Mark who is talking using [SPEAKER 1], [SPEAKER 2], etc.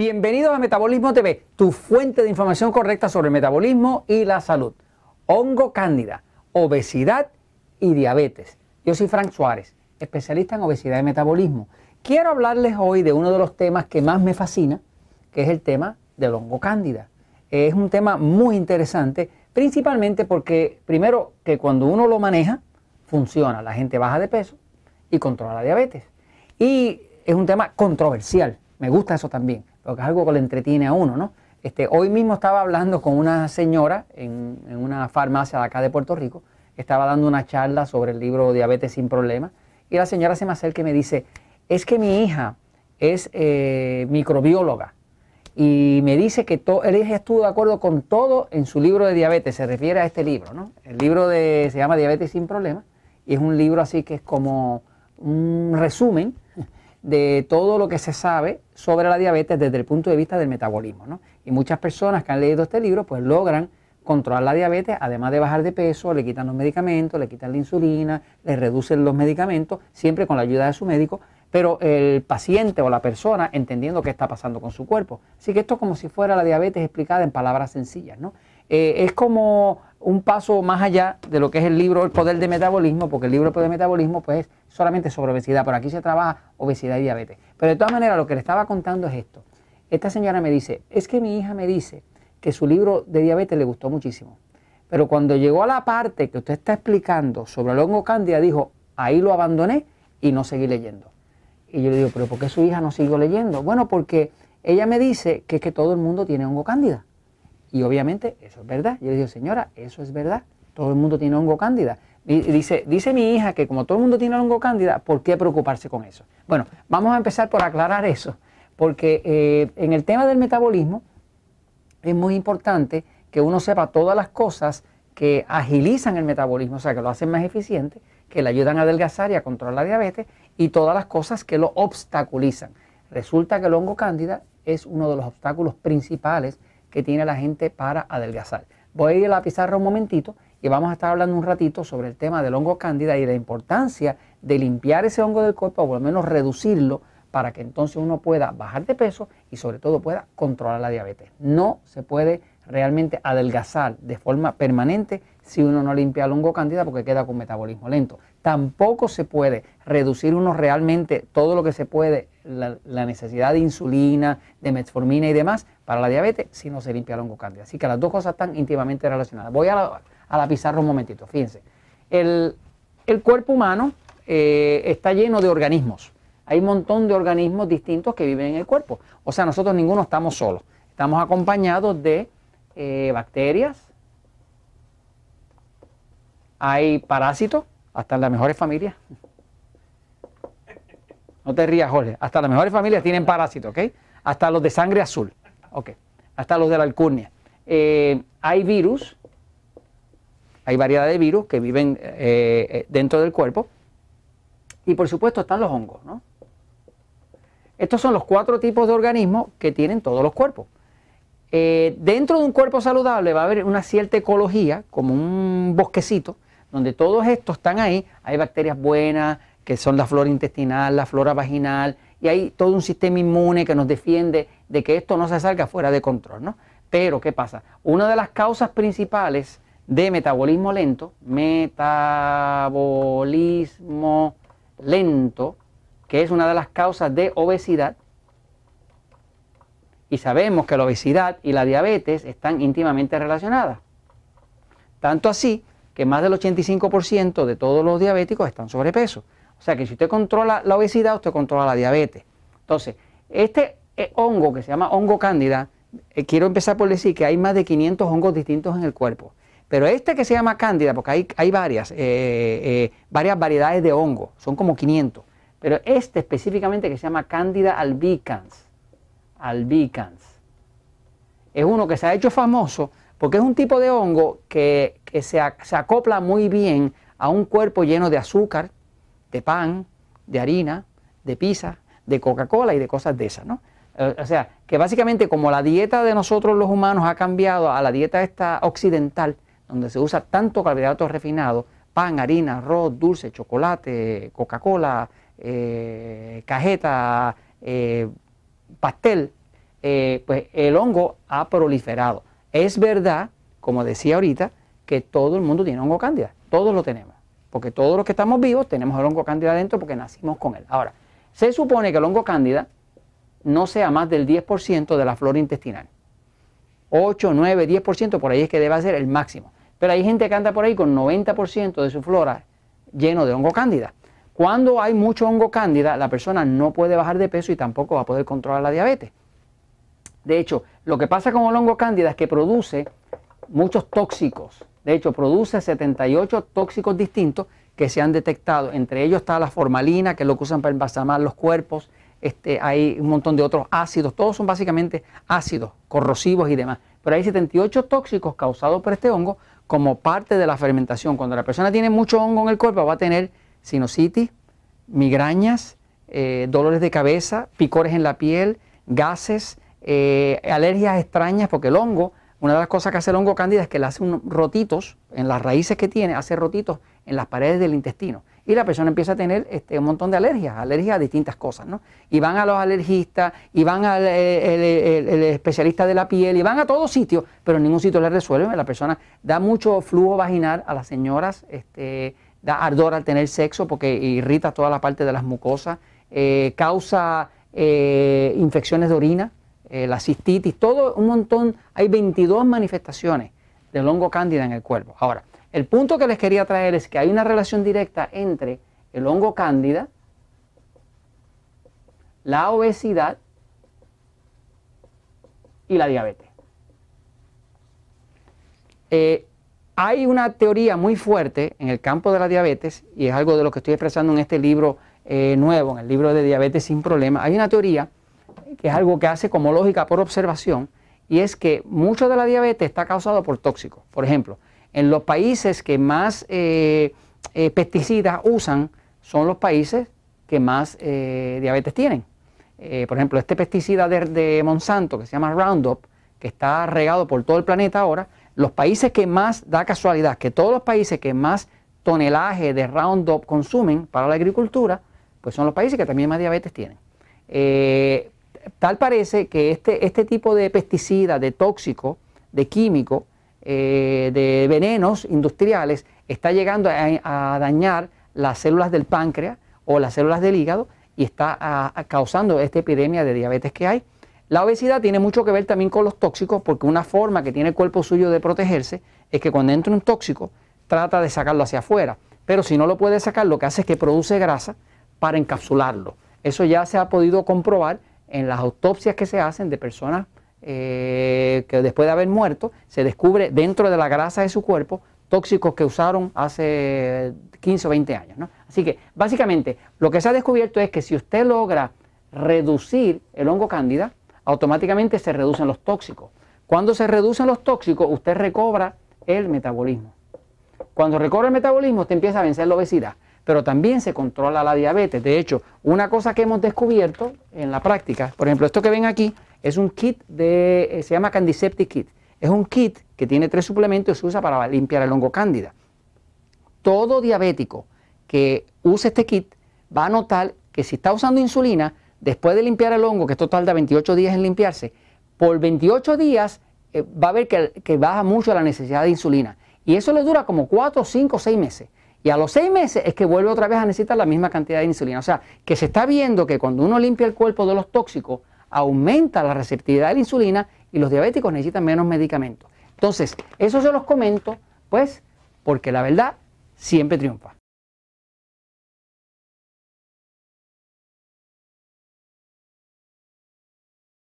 [SPEAKER 1] Bienvenidos a Metabolismo TV, tu fuente de información correcta sobre el metabolismo y la salud. Hongo cándida, obesidad y diabetes. Yo soy Frank Suárez, especialista en obesidad y metabolismo. Quiero hablarles hoy de uno de los temas que más me fascina, que es el tema del hongo cándida. Es un tema muy interesante, principalmente porque primero que cuando uno lo maneja, funciona, la gente baja de peso y controla la diabetes. Y es un tema controversial, me gusta eso también porque es algo que le entretiene a uno, ¿no? Este, hoy mismo estaba hablando con una señora en, una farmacia de acá de Puerto Rico, estaba dando una charla sobre el libro Diabetes sin Problemas, y la señora se me acerca y me dice, es que mi hija es eh, microbióloga, y me dice que él estuvo de acuerdo con todo en su libro de diabetes, se refiere a este libro, ¿no? El libro de, se llama Diabetes sin Problemas, y es un libro así que es como un resumen de todo lo que se sabe sobre la diabetes desde el punto de vista del metabolismo. ¿no? Y muchas personas que han leído este libro pues logran controlar la diabetes, además de bajar de peso, le quitan los medicamentos, le quitan la insulina, le reducen los medicamentos, siempre con la ayuda de su médico, pero el paciente o la persona entendiendo qué está pasando con su cuerpo. Así que esto es como si fuera la diabetes explicada en palabras sencillas, ¿no? Eh, es como un paso más allá de lo que es el libro El Poder de Metabolismo, porque el libro El Poder de Metabolismo pues es solamente sobre obesidad, por aquí se trabaja obesidad y diabetes. Pero de todas maneras lo que le estaba contando es esto. Esta señora me dice, es que mi hija me dice que su libro de diabetes le gustó muchísimo, pero cuando llegó a la parte que usted está explicando sobre el hongo cándida, dijo, ahí lo abandoné y no seguí leyendo. Y yo le digo, pero ¿por qué su hija no siguió leyendo? Bueno, porque ella me dice que es que todo el mundo tiene hongo cándida. Y obviamente eso es verdad. Yo le digo, señora, eso es verdad. Todo el mundo tiene hongo cándida. Y dice, dice mi hija que como todo el mundo tiene hongo cándida, ¿por qué preocuparse con eso? Bueno, vamos a empezar por aclarar eso, porque eh, en el tema del metabolismo es muy importante que uno sepa todas las cosas que agilizan el metabolismo, o sea, que lo hacen más eficiente, que le ayudan a adelgazar y a controlar la diabetes, y todas las cosas que lo obstaculizan. Resulta que el hongo cándida es uno de los obstáculos principales que tiene la gente para adelgazar. Voy a ir a la pizarra un momentito y vamos a estar hablando un ratito sobre el tema del hongo cándida y la importancia de limpiar ese hongo del cuerpo o al menos reducirlo para que entonces uno pueda bajar de peso y sobre todo pueda controlar la diabetes. No se puede realmente adelgazar de forma permanente si uno no limpia el hongo cándida porque queda con metabolismo lento. Tampoco se puede reducir uno realmente todo lo que se puede la, necesidad de insulina, de metformina y demás para la diabetes si no se limpia el hongo Así que las dos cosas están íntimamente relacionadas. Voy a la, a la pizarra un momentito, fíjense. El, cuerpo humano eh, está lleno de organismos. Hay un montón de organismos distintos que viven en el cuerpo. O sea, nosotros ninguno estamos solos. Estamos acompañados de eh, bacterias, hay parásitos, hasta en las mejores familias. No te rías, Jorge. Hasta las mejores familias tienen parásitos, ¿ok? Hasta los de sangre azul, ¿ok? Hasta los de la alcurnia. Eh, hay virus, hay variedad de virus que viven eh, eh, dentro del cuerpo. Y por supuesto están los hongos, ¿no? Estos son los cuatro tipos de organismos que tienen todos los cuerpos. dentro de un cuerpo saludable va a haber una cierta ecología, como un bosquecito, donde todos estos están ahí. Hay bacterias buenas, que son la flora intestinal, la flora vaginal, y hay todo un sistema inmune que nos defiende de que esto no se salga fuera de control, ¿no? Pero, ¿qué pasa? Una de las causas principales de metabolismo lento, metabolismo lento, que es una de las causas de obesidad, y sabemos que la obesidad y la diabetes están íntimamente relacionadas. Tanto así que más del 85% de todos los diabéticos están sobrepeso. O sea que si usted controla la obesidad, usted controla la diabetes. Entonces, este eh, hongo que se llama hongo cándida, eh, quiero empezar por decir que hay más de 500 hongos distintos en el cuerpo. Pero este que se llama cándida, porque hay, hay varias, eh, varias variedades de hongo, son como 500. Pero este específicamente que se llama cándida albicans, albicans, es uno que se ha hecho famoso porque es un tipo de hongo que, se acopla muy bien a un cuerpo lleno de azúcar, de pan, de harina, de pizza, de Coca-Cola y de cosas de esas, ¿no? Eh, o sea, que básicamente como la dieta de nosotros los humanos ha cambiado a la dieta esta occidental, donde se usa tanto carbohidratos refinados, pan, harina, arroz, dulce, chocolate, Coca-Cola, eh, cajeta, eh, pastel, pues el hongo ha proliferado. Es verdad, como decía ahorita, que todo el mundo tiene hongo cándida, todos lo tenemos porque todos los que estamos vivos tenemos el hongo cándida adentro porque nacimos con él. Ahora, se supone que el hongo cándida no sea más del 10% de la flora intestinal. 8, 9, 10%, por ahí es que debe ser el máximo. Pero hay gente que anda por ahí con 90% de su flora lleno de hongo cándida. Cuando hay mucho hongo cándida, la persona no puede bajar de peso y tampoco va a poder controlar la diabetes. De hecho, lo que pasa con el hongo cándida es que produce muchos tóxicos de hecho, produce 78 tóxicos distintos que se han detectado. Entre ellos está la formalina, que lo que usan para embalsamar los cuerpos. Este, hay un montón de otros ácidos. Todos son básicamente ácidos, corrosivos y demás. Pero hay 78 tóxicos causados por este hongo como parte de la fermentación. Cuando la persona tiene mucho hongo en el cuerpo, va a tener sinusitis, migrañas, eh, dolores de cabeza, picores en la piel, gases, eh, alergias extrañas, porque el hongo una de las cosas que hace el hongo cándida es que le hace unos rotitos en las raíces que tiene, hace rotitos en las paredes del intestino. Y la persona empieza a tener este, un montón de alergias, alergias a distintas cosas, ¿no? Y van a los alergistas, y van al eh, especialista de la piel, y van a todos sitios, pero en ningún sitio le resuelven. La persona da mucho flujo vaginal a las señoras, este, da ardor al tener sexo porque irrita toda la parte de las mucosas, eh, causa eh, infecciones de orina, eh, la cistitis, todo un montón, hay 22 manifestaciones del hongo cándida en el cuerpo. Ahora, el punto que les quería traer es que hay una relación directa entre el hongo cándida, la obesidad y la diabetes. Eh, hay una teoría muy fuerte en el campo de la diabetes, y es algo de lo que estoy expresando en este libro eh, nuevo, en el libro de Diabetes sin Problemas. Hay una teoría que es algo que hace como lógica por observación, y es que mucho de la diabetes está causado por tóxicos. Por ejemplo, en los países que más eh, eh, pesticidas usan son los países que más eh, diabetes tienen. por ejemplo, este pesticida de, Monsanto que se llama Roundup, que está regado por todo el planeta ahora, los países que más, da casualidad, que todos los países que más tonelaje de Roundup consumen para la agricultura, pues son los países que también más diabetes tienen. Tal parece que este, este tipo de pesticidas, de tóxico, de químico eh, de venenos industriales, está llegando a, dañar las células del páncreas o las células del hígado y está causando esta epidemia de diabetes que hay. La obesidad tiene mucho que ver también con los tóxicos, porque una forma que tiene el cuerpo suyo de protegerse es que cuando entra un tóxico trata de sacarlo hacia afuera, pero si no lo puede sacar, lo que hace es que produce grasa para encapsularlo. Eso ya se ha podido comprobar en las autopsias que se hacen de personas eh, que después de haber muerto, se descubre dentro de la grasa de su cuerpo tóxicos que usaron hace 15 o 20 años. ¿no? Así que básicamente lo que se ha descubierto es que si usted logra reducir el hongo cándida, automáticamente se reducen los tóxicos. Cuando se reducen los tóxicos, usted recobra el metabolismo. Cuando recobra el metabolismo, usted empieza a vencer la obesidad pero también se controla la diabetes. De hecho, una cosa que hemos descubierto en la práctica, por ejemplo, esto que ven aquí es un kit de, eh, se llama Candiceptic Kit. Es un kit que tiene tres suplementos y se usa para limpiar el hongo cándida. Todo diabético que use este kit va a notar que si está usando insulina, después de limpiar el hongo, que esto tarda 28 días en limpiarse, por 28 días eh, va a ver que, que baja mucho la necesidad de insulina. Y eso le dura como 4, 5, 6 meses. Y a los seis meses es que vuelve otra vez a necesitar la misma cantidad de insulina. O sea, que se está viendo que cuando uno limpia el cuerpo de los tóxicos, aumenta la receptividad de la insulina y los diabéticos necesitan menos medicamentos. Entonces, eso se los comento, pues, porque la verdad siempre triunfa.